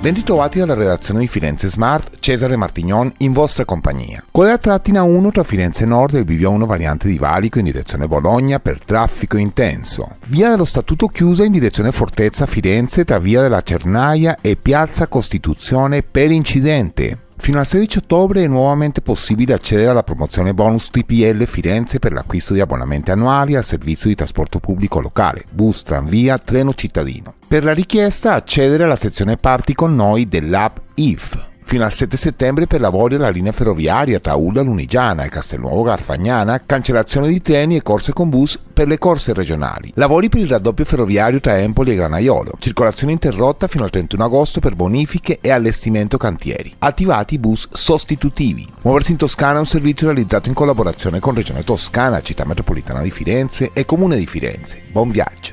Ben ritrovati alla redazione di Firenze Smart, Cesare Martignon in vostra compagnia. Con la trattina 1 tra Firenze Nord e il Bivio 1 variante di valico in direzione Bologna per traffico intenso. Via dello Statuto chiusa in direzione Fortezza Firenze tra Via della Cernaia e Piazza Costituzione per incidente. Fino al 16 ottobre è nuovamente possibile accedere alla promozione bonus TPL Firenze per l'acquisto di abbonamenti annuali al servizio di trasporto pubblico locale, bus, tranvia, treno cittadino. Per la richiesta accedere alla sezione parti con noi dell'app IF Fino al 7 settembre per lavori alla linea ferroviaria tra Ulla Lunigiana e Castelnuovo Garfagnana, cancellazione di treni e corse con bus per le corse regionali. Lavori per il raddoppio ferroviario tra Empoli e Granaiolo. Circolazione interrotta fino al 31 agosto per bonifiche e allestimento cantieri. Attivati bus sostitutivi. Muoversi in Toscana è un servizio realizzato in collaborazione con Regione Toscana, Città Metropolitana di Firenze e Comune di Firenze. Buon viaggio!